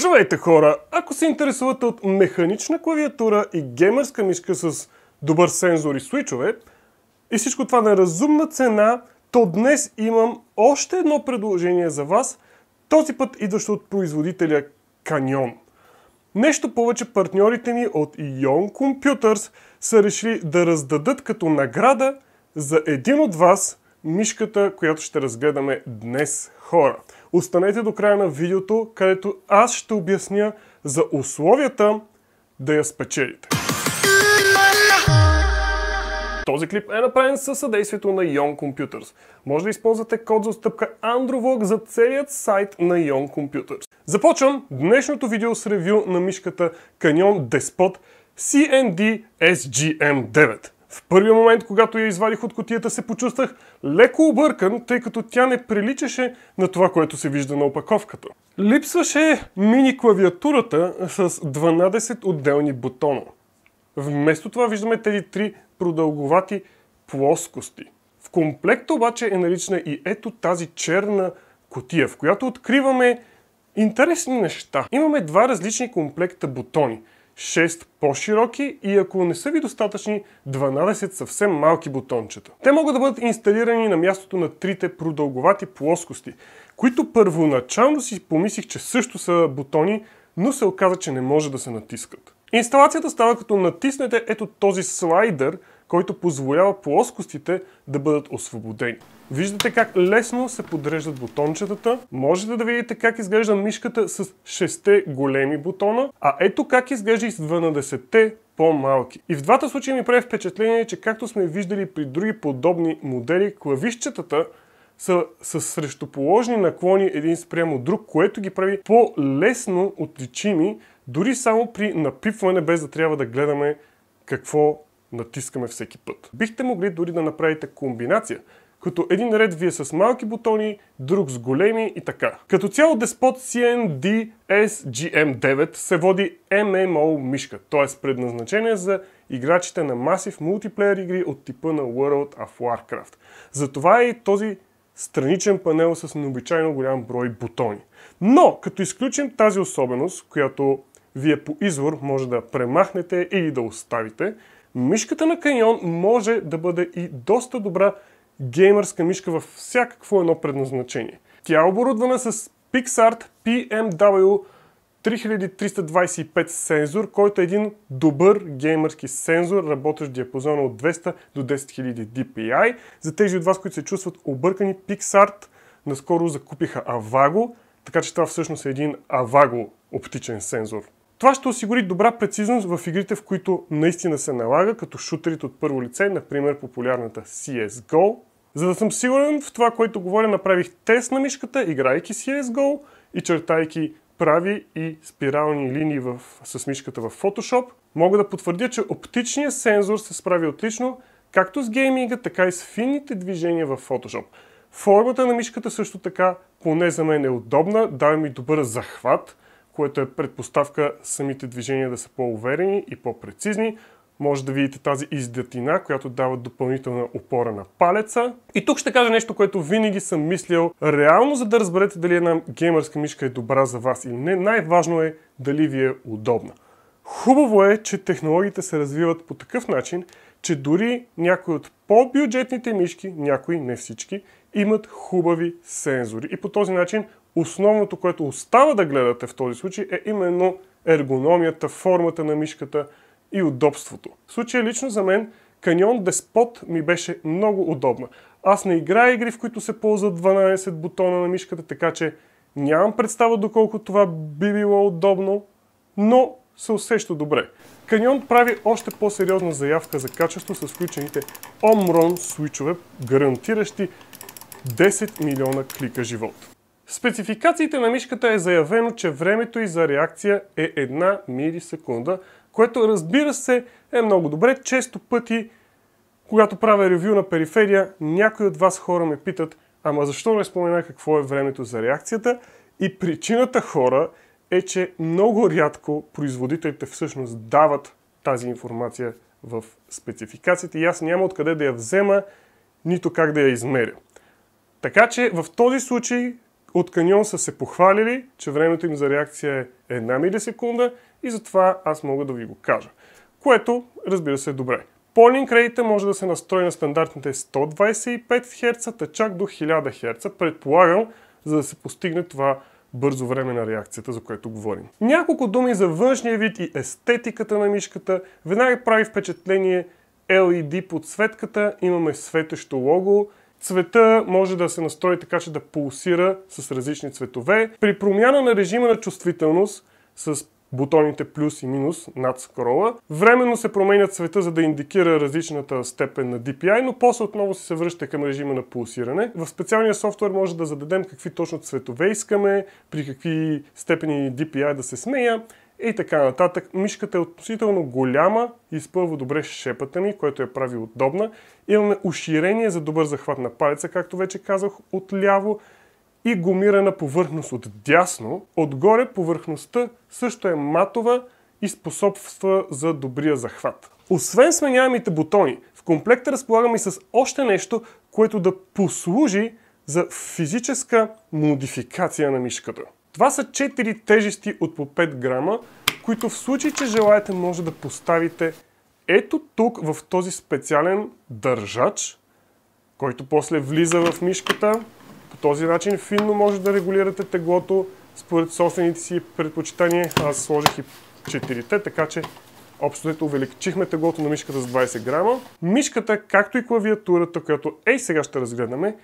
Здравейте хора! Ако се интересувате от механична клавиатура и геймерска мишка с добър сензор и свичове и всичко това на разумна цена, то днес имам още едно предложение за вас, този път идващо от производителя Canyon. Нещо повече партньорите ни от Ion Computers са решили да раздадат като награда за един от вас мишката, която ще разгледаме днес хора. Останете до края на видеото, където аз ще обясня за условията да я спечелите. Този клип е направен със съдействието на Young Computers. Може да използвате код за отстъпка AndroVlog за целият сайт на Young Computers. Започвам днешното видео с ревю на мишката Canyon Despot CND SGM9. В първия момент, когато я извадих от котията, се почувствах леко объркан, тъй като тя не приличаше на това, което се вижда на опаковката. Липсваше мини клавиатурата с 12 отделни бутона. Вместо това виждаме тези три продълговати плоскости. В комплекта обаче е налична и ето тази черна котия, в която откриваме интересни неща. Имаме два различни комплекта бутони – 6 по-широки и ако не са ви достатъчни, 12 съвсем малки бутончета. Те могат да бъдат инсталирани на мястото на трите продълговати плоскости, които първоначално си помислих, че също са бутони, но се оказа, че не може да се натискат. Инсталацията става като натиснете ето този слайдър който позволява плоскостите да бъдат освободени. Виждате как лесно се подреждат бутончетата. Можете да видите как изглежда мишката с 6 големи бутона, а ето как изглежда и с 12 по-малки. И в двата случая ми прави впечатление, че както сме виждали при други подобни модели, клавишчетата са с срещуположни наклони един спрямо друг, което ги прави по-лесно отличими, дори само при напипване, без да трябва да гледаме какво натискаме всеки път. Бихте могли дори да направите комбинация, като един ред ви е с малки бутони, друг с големи и така. Като цяло Despot CND SGM9 се води MMO мишка, т.е. предназначение за играчите на масив мултиплеер игри от типа на World of Warcraft. Затова е и този страничен панел с необичайно голям брой бутони. Но, като изключим тази особеност, която вие по извор може да премахнете или да оставите, Мишката на Canyon може да бъде и доста добра геймърска мишка във всякакво едно предназначение. Тя е оборудвана с PixArt PMW 3325 сензор, който е един добър геймърски сензор, работещ диапазона от 200 до 10 000 DPI. За тези от вас, които се чувстват объркани, PixArt наскоро закупиха Avago, така че това всъщност е един Avago оптичен сензор. Това ще осигури добра прецизност в игрите, в които наистина се налага, като шутерите от първо лице, например популярната CSGO. За да съм сигурен в това, което говоря, направих тест на мишката, играйки CSGO и чертайки прави и спирални линии в, с мишката в Photoshop. Мога да потвърдя, че оптичният сензор се справи отлично, както с гейминга, така и с финните движения в Photoshop. Формата на мишката също така, поне за мен е удобна, дава ми добър захват – което е предпоставка самите движения да са по-уверени и по-прецизни. Може да видите тази издатина, която дава допълнителна опора на палеца. И тук ще кажа нещо, което винаги съм мислил реално, за да разберете дали една геймърска мишка е добра за вас или не. Най-важно е дали ви е удобна. Хубаво е, че технологиите се развиват по такъв начин, че дори някои от по-бюджетните мишки, някои не всички, имат хубави сензори. И по този начин Основното, което остава да гледате в този случай е именно ергономията, формата на мишката и удобството. В случая лично за мен Canyon Despot ми беше много удобна. Аз не играя игри, в които се ползват 12 бутона на мишката, така че нямам представа доколко това би било удобно, но се усеща добре. Canyon прави още по-сериозна заявка за качество с включените Omron свичове, гарантиращи 10 милиона клика живот. В спецификациите на мишката е заявено, че времето и за реакция е 1 милисекунда, което разбира се е много добре. Често пъти, когато правя ревю на периферия, някои от вас хора ме питат, ама защо не спомена какво е времето за реакцията? И причината хора е, че много рядко производителите всъщност дават тази информация в спецификациите и аз няма откъде да я взема, нито как да я измеря. Така че в този случай от Каньон са се похвалили, че времето им за реакция е една милисекунда и затова аз мога да ви го кажа. Което, разбира се, е добре. Polling rate може да се настрои на стандартните 125 Hz, а чак до 1000 Hz, предполагам, за да се постигне това бързо време на реакцията, за което говорим. Няколко думи за външния вид и естетиката на мишката. Веднага прави впечатление LED подсветката, имаме светещо лого, цвета може да се настрои така, че да пулсира с различни цветове. При промяна на режима на чувствителност с бутоните плюс и минус над скрола. Временно се променя цвета, за да индикира различната степен на DPI, но после отново се връща към режима на пулсиране. В специалния софтуер може да зададем какви точно цветове искаме, при какви степени DPI да се смея и така нататък. Мишката е относително голяма, изпълва добре шепата ми, което я прави удобна. Имаме уширение за добър захват на палеца, както вече казах, отляво и гумирана повърхност от дясно. Отгоре повърхността също е матова и способства за добрия захват. Освен сменяемите бутони, в комплекта разполагаме и с още нещо, което да послужи за физическа модификация на мишката. Това са 4 тежести от по 5 грама, които в случай, че желаете, може да поставите ето тук в този специален държач, който после влиза в мишката. По този начин финно може да регулирате теглото според собствените си предпочитания. Аз сложих и 4-те, така че общо дето увеличихме теглото на мишката с 20 грама. Мишката, както и клавиатурата, която ей сега ще разгледаме,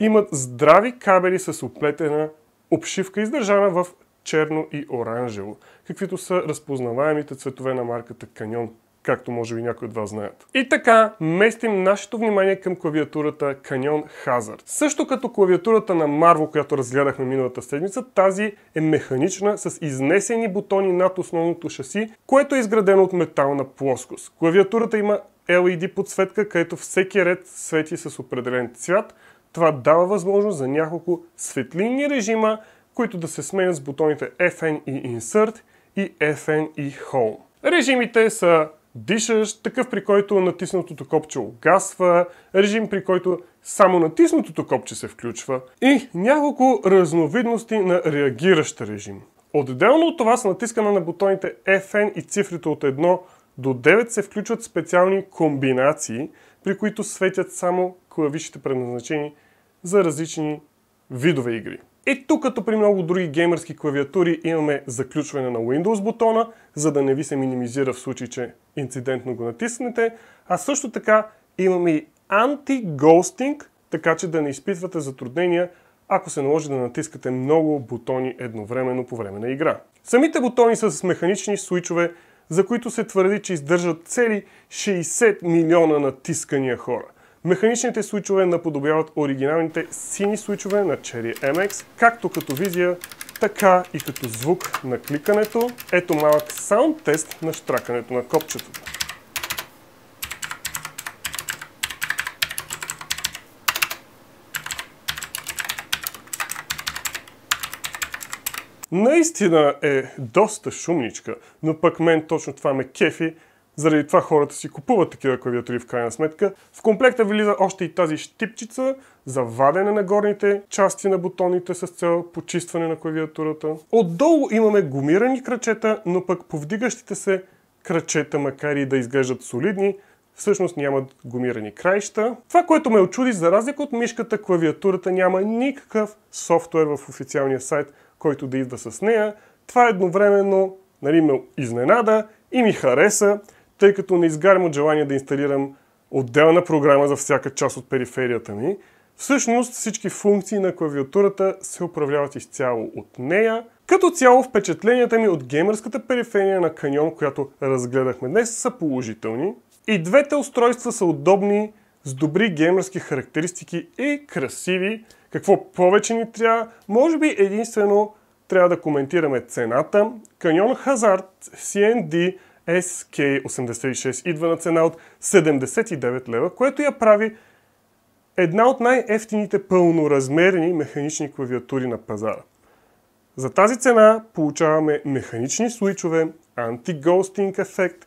имат здрави кабели с оплетена Обшивка издържана в черно и оранжево, каквито са разпознаваемите цветове на марката Canyon както може би някои от вас знаят. И така, местим нашето внимание към клавиатурата Canyon Hazard. Също като клавиатурата на Marvel, която разгледахме миналата седмица, тази е механична с изнесени бутони над основното шаси, което е изградено от метална плоскост. Клавиатурата има LED подсветка, където всеки ред свети с определен цвят, това дава възможност за няколко светлинни режима, които да се сменят с бутоните FN и Insert и FN и Home. Режимите са дишаш, такъв при който натиснатото копче огасва, режим при който само натиснатото копче се включва и няколко разновидности на реагиращ режим. Отделно от това с натискане на бутоните FN и цифрите от 1 до 9 се включват специални комбинации, при които светят само клавишите предназначени за различни видове игри. И тук, като при много други геймърски клавиатури, имаме заключване на Windows бутона, за да не ви се минимизира в случай, че инцидентно го натиснете. А също така имаме и анти-гостинг, така че да не изпитвате затруднения, ако се наложи да натискате много бутони едновременно по време на игра. Самите бутони са с механични свичове, за които се твърди, че издържат цели 60 милиона натискания хора – Механичните свичове наподобяват оригиналните сини свичове на Cherry MX, както като визия, така и като звук на кликането. Ето малък саунд тест на штракането на копчето. Наистина е доста шумничка, но пък мен точно това ме кефи заради това хората си купуват такива клавиатури в крайна сметка. В комплекта влиза още и тази щипчица за вадене на горните части на бутоните с цел почистване на клавиатурата. Отдолу имаме гумирани крачета, но пък повдигащите се крачета, макар и да изглеждат солидни, всъщност нямат гумирани краища. Това, което ме очуди, за разлика от мишката, клавиатурата няма никакъв софтуер в официалния сайт, който да идва с нея. Това едновременно нали, ме изненада и ми хареса тъй като не изгарям от желание да инсталирам отделна програма за всяка част от периферията ми, всъщност всички функции на клавиатурата се управляват изцяло от нея. Като цяло впечатленията ми от геймърската периферия на Canyon, която разгледахме днес, са положителни. И двете устройства са удобни, с добри геймърски характеристики и красиви. Какво повече ни трябва? Може би единствено трябва да коментираме цената. Canyon Hazard CND SK86 идва на цена от 79 лева, което я прави една от най-ефтините пълноразмерни механични клавиатури на пазара. За тази цена получаваме механични свичове, анти-гостинг ефект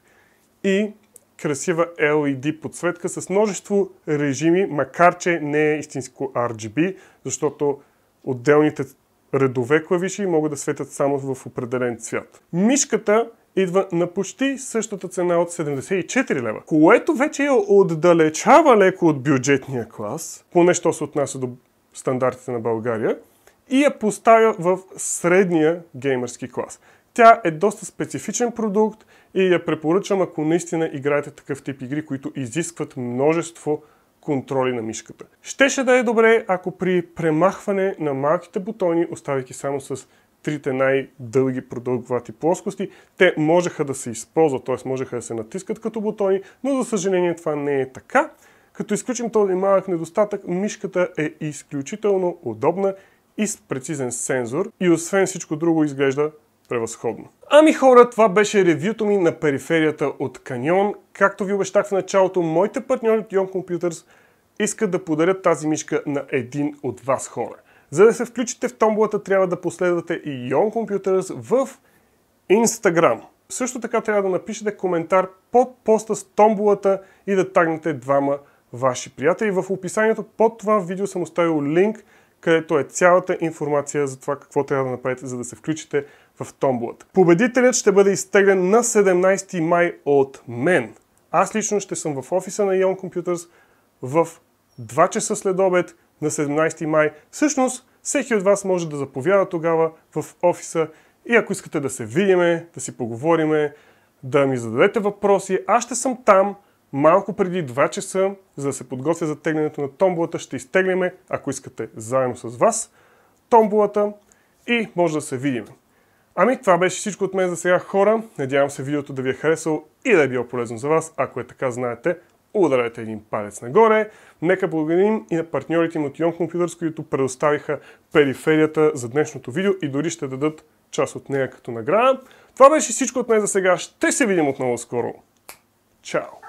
и красива LED подсветка с множество режими, макар че не е истинско RGB, защото отделните редове клавиши могат да светят само в определен цвят. Мишката идва на почти същата цена от 74 лева, което вече я е отдалечава леко от бюджетния клас, поне що се отнася до стандартите на България, и я поставя в средния геймерски клас. Тя е доста специфичен продукт и я препоръчвам, ако наистина играете такъв тип игри, които изискват множество контроли на мишката. Щеше да е добре, ако при премахване на малките бутони, оставяйки само с трите най-дълги продълговати плоскости. Те можеха да се използват, т.е. можеха да се натискат като бутони, но за съжаление това не е така. Като изключим този малък недостатък, мишката е изключително удобна и с прецизен сензор и освен всичко друго изглежда превъзходно. Ами хора, това беше ревюто ми на периферията от Canyon. Както ви обещах в началото, моите партньори от Young Computers искат да подарят тази мишка на един от вас хора. За да се включите в Томбулата, трябва да последвате и Young Computers в Instagram. Също така трябва да напишете коментар под поста с Томбулата и да тагнете двама ваши приятели. В описанието под това видео съм оставил линк, където е цялата информация за това какво трябва да направите, за да се включите в томбулата. Победителят ще бъде изтеглен на 17 май от мен. Аз лично ще съм в офиса на Young Computers в 2 часа след обед на 17 май. Всъщност, всеки от вас може да заповяда тогава в офиса и ако искате да се видиме, да си поговориме, да ми зададете въпроси, аз ще съм там малко преди 2 часа, за да се подготвя за теглянето на томбулата. Ще изтегляме, ако искате, заедно с вас томбулата и може да се видим. Ами това беше всичко от мен за сега хора. Надявам се видеото да ви е харесало и да е било полезно за вас. Ако е така, знаете, ударете един палец нагоре. Нека благодарим и на партньорите им от Ion Computers, които предоставиха периферията за днешното видео и дори ще дадат част от нея като награда. Това беше всичко от мен за сега. Ще се видим отново скоро. Чао!